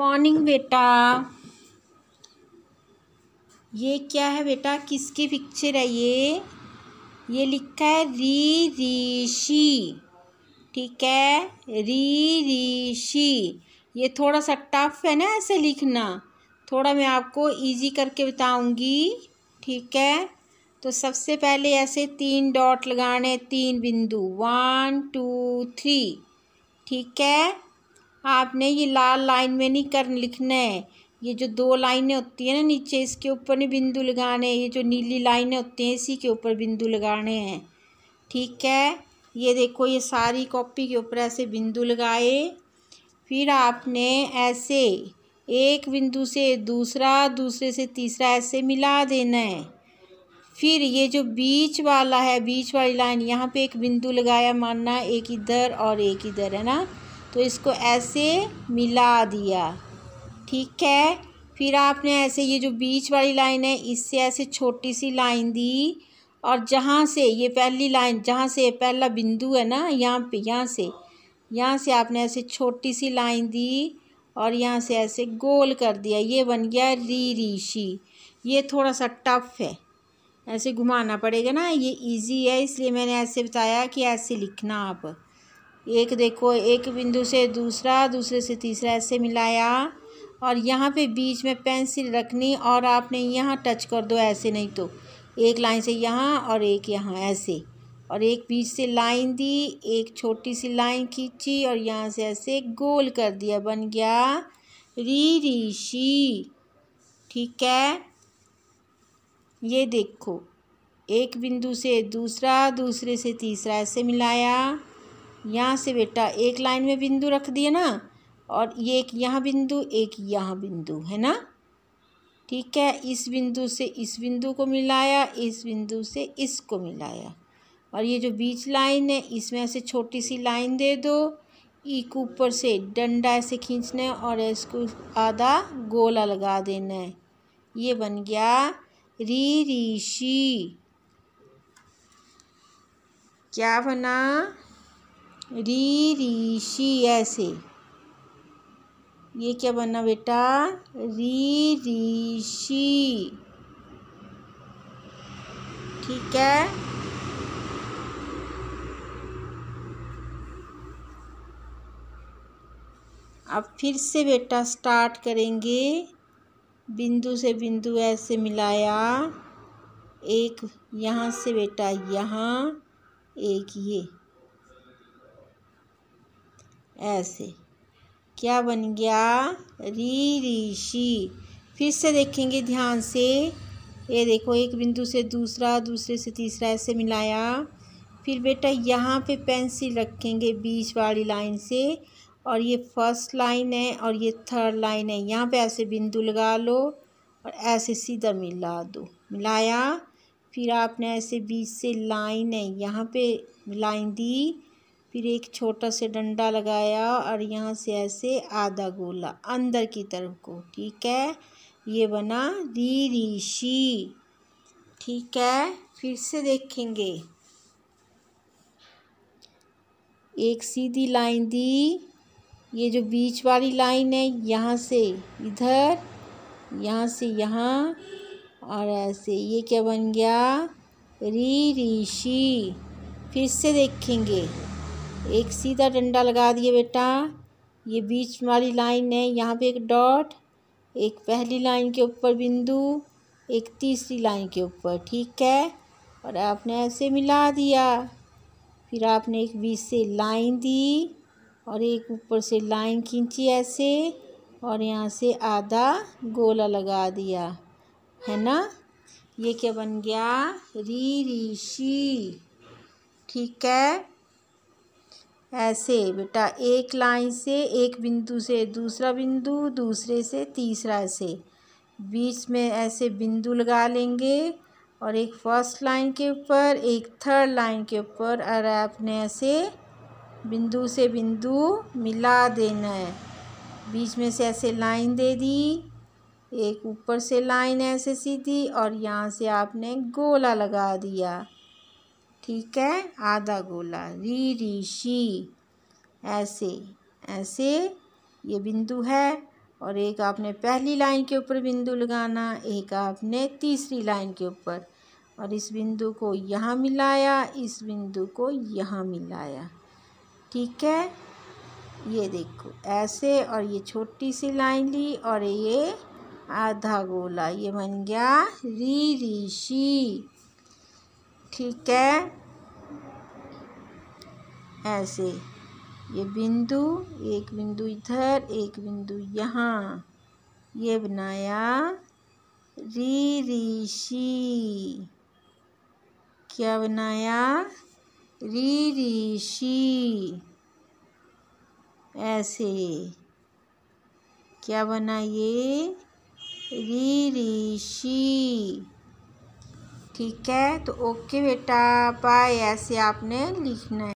morning बेटा ये क्या है बेटा किसकी पिक्चर है ये ये लिखा है री ऋषि ठीक है री ऋषि ये थोड़ा सा टफ है ना ऐसे लिखना थोड़ा मैं आपको इजी करके बताऊंगी ठीक है तो सबसे पहले ऐसे तीन डॉट लगाने तीन बिंदु वन टू थ्री ठीक है आपने ये लाल लाइन में नहीं कर लिखना है ये जो दो लाइनें होती हैं ना नीचे इसके ऊपर नहीं बिंदु लगाने ये जो नीली लाइनें होती हैं इसी के ऊपर बिंदु लगाने हैं ठीक है ये देखो ये सारी कॉपी के ऊपर ऐसे बिंदु लगाए फिर आपने ऐसे एक बिंदु से दूसरा दूसरे से तीसरा ऐसे मिला देना है फिर ये जो बीच वाला है बीच वाली लाइन यहाँ पे एक बिंदु लगाया मानना एक इधर और एक इधर है ना तो इसको ऐसे मिला दिया ठीक है फिर आपने ऐसे ये जो बीच वाली लाइन है इससे ऐसे छोटी सी लाइन दी और जहाँ से ये पहली लाइन जहाँ से पहला बिंदु है ना यहाँ पे यहाँ से यहाँ से आपने ऐसे छोटी सी लाइन दी और यहाँ से ऐसे गोल कर दिया ये बन गया री रीशी ये थोड़ा सा टफ है ऐसे घुमाना पड़ेगा ना ये इजी है इसलिए मैंने ऐसे बताया कि ऐसे लिखना आप एक देखो एक बिंदु से दूसरा दूसरे से तीसरा ऐसे मिलाया और यहाँ पे बीच में पेंसिल रखनी और आपने यहाँ टच कर दो ऐसे नहीं तो एक लाइन से यहाँ और एक यहाँ ऐसे और एक बीच से लाइन दी एक छोटी सी लाइन खींची और यहाँ से ऐसे गोल कर दिया बन गया री ऋषि ठीक है ये देखो एक बिंदु से दूसरा दूसरे से तीसरा ऐसे मिलाया यहाँ से बेटा एक लाइन में बिंदु रख दिए ना और ये एक यहाँ बिंदु एक यहाँ बिंदु है ना ठीक है इस बिंदु से इस बिंदु को मिलाया इस बिंदु से इसको मिलाया और ये जो बीच लाइन है इसमें ऐसे छोटी सी लाइन दे दो एक ऊपर से डंडा ऐसे खींचना है और इसको आधा गोला लगा देना है ये बन गया री ऋषि क्या बना री ऋषि ऐसे ये क्या बनना बेटा री ऋषि ठीक है अब फिर से बेटा स्टार्ट करेंगे बिंदु से बिंदु ऐसे मिलाया एक यहाँ से बेटा यहाँ एक ये ऐसे क्या बन गया री ऋषि फिर से देखेंगे ध्यान से ये देखो एक बिंदु से दूसरा दूसरे से तीसरा ऐसे मिलाया फिर बेटा यहाँ पे पेंसिल रखेंगे बीच वाली लाइन से और ये फर्स्ट लाइन है और ये थर्ड लाइन है यहाँ पे ऐसे बिंदु लगा लो और ऐसे सीधा मिला दो मिलाया फिर आपने ऐसे बीच से लाइन है यहाँ पे लाइन दी फिर एक छोटा सा डंडा लगाया और यहाँ से ऐसे आधा गोला अंदर की तरफ को ठीक है ये बना री ऋषि ठीक है फिर से देखेंगे एक सीधी लाइन दी ये जो बीच वाली लाइन है यहाँ से इधर यहाँ से यहाँ और ऐसे ये क्या बन गया री ऋषि फिर से देखेंगे एक सीधा डंडा लगा दिए बेटा ये बीच वाली लाइन है यहाँ पे एक डॉट एक पहली लाइन के ऊपर बिंदु एक तीसरी लाइन के ऊपर ठीक है और आपने ऐसे मिला दिया फिर आपने एक बीच से लाइन दी और एक ऊपर से लाइन खींची ऐसे और यहाँ से आधा गोला लगा दिया है ना ये क्या बन गया री ऋषि ठीक है ऐसे बेटा एक लाइन से एक बिंदु से दूसरा बिंदु दूसरे से तीसरा ऐसे बीच में ऐसे बिंदु लगा लेंगे और एक फर्स्ट लाइन के ऊपर एक थर्ड लाइन के ऊपर और आपने ऐसे बिंदु से बिंदु मिला देना है बीच में से ऐसे लाइन दे दी एक ऊपर से लाइन ऐसे सीधी और यहाँ से आपने गोला लगा दिया ठीक है आधा गोला री री शी ऐसे ऐसे ये बिंदु है और एक आपने पहली लाइन के ऊपर बिंदु लगाना एक आपने तीसरी लाइन के ऊपर और इस बिंदु को यहाँ मिलाया इस बिंदु को यहाँ मिलाया ठीक है ये देखो ऐसे और ये छोटी सी लाइन ली और ये आधा गोला ये बन गया री री शी ठीक है ऐसे ये बिंदु एक बिंदु इधर एक बिंदु यहाँ ये बनाया री ऋषि क्या बनाया री ऋषि ऐसे क्या बना ये री ऋषि ठीक है तो ओके बेटा बाय ऐसे आपने लिखना है